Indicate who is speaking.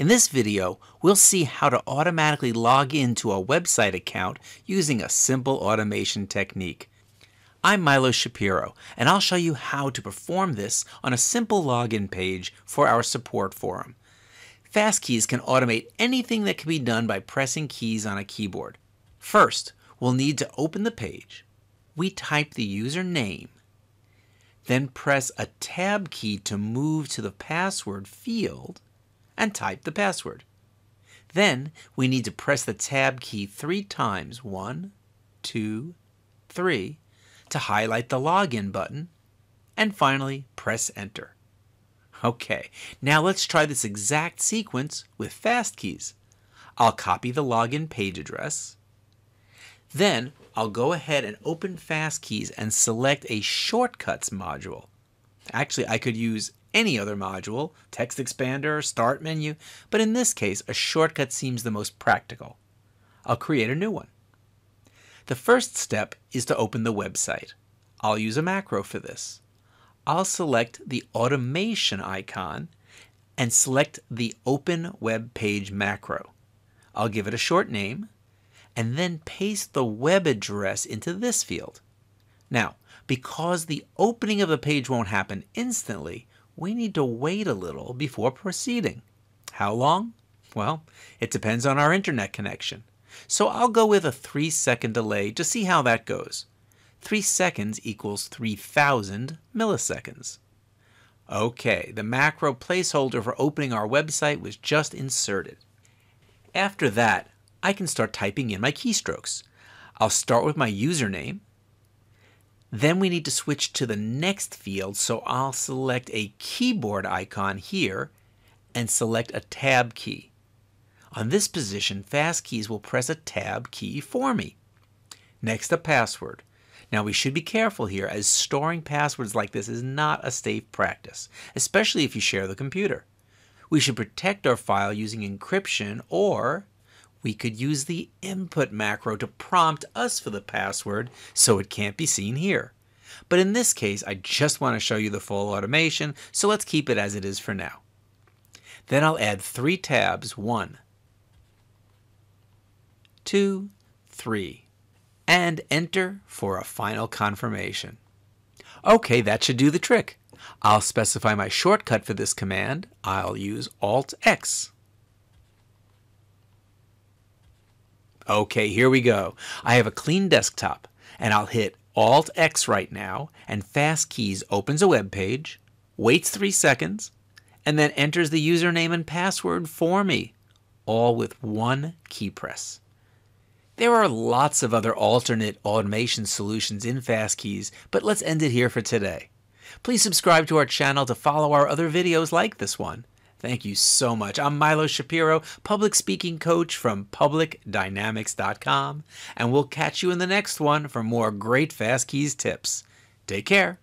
Speaker 1: In this video, we'll see how to automatically log into a website account using a simple automation technique. I'm Milo Shapiro, and I'll show you how to perform this on a simple login page for our support forum. FastKeys can automate anything that can be done by pressing keys on a keyboard. First, we'll need to open the page. We type the username then press a tab key to move to the password field, and type the password. Then we need to press the tab key three times, one, two, three, to highlight the login button, and finally press enter. Okay, now let's try this exact sequence with fast keys. I'll copy the login page address, then I'll go ahead and open fast keys and select a shortcuts module. Actually, I could use any other module, text expander, start menu, but in this case, a shortcut seems the most practical. I'll create a new one. The first step is to open the website. I'll use a macro for this. I'll select the automation icon and select the Open Web Page macro. I'll give it a short name and then paste the web address into this field. Now, because the opening of the page won't happen instantly, we need to wait a little before proceeding. How long? Well, it depends on our internet connection. So I'll go with a 3 second delay to see how that goes. 3 seconds equals 3000 milliseconds. Okay, the macro placeholder for opening our website was just inserted. After that, I can start typing in my keystrokes. I'll start with my username, then we need to switch to the next field, so I'll select a keyboard icon here and select a tab key. On this position, FastKeys will press a tab key for me. Next, a password. Now we should be careful here as storing passwords like this is not a safe practice, especially if you share the computer. We should protect our file using encryption or we could use the input macro to prompt us for the password so it can't be seen here. But in this case, I just want to show you the full automation, so let's keep it as it is for now. Then I'll add three tabs, one, two, three, and enter for a final confirmation. Okay, that should do the trick. I'll specify my shortcut for this command. I'll use Alt X. Okay, here we go. I have a clean desktop and I'll hit Alt X right now and fast keys opens a web page, waits three seconds, and then enters the username and password for me, all with one key press. There are lots of other alternate automation solutions in FastKeys, but let's end it here for today. Please subscribe to our channel to follow our other videos like this one, Thank you so much. I'm Milo Shapiro, public speaking coach from publicdynamics.com, and we'll catch you in the next one for more great Fast Keys tips. Take care.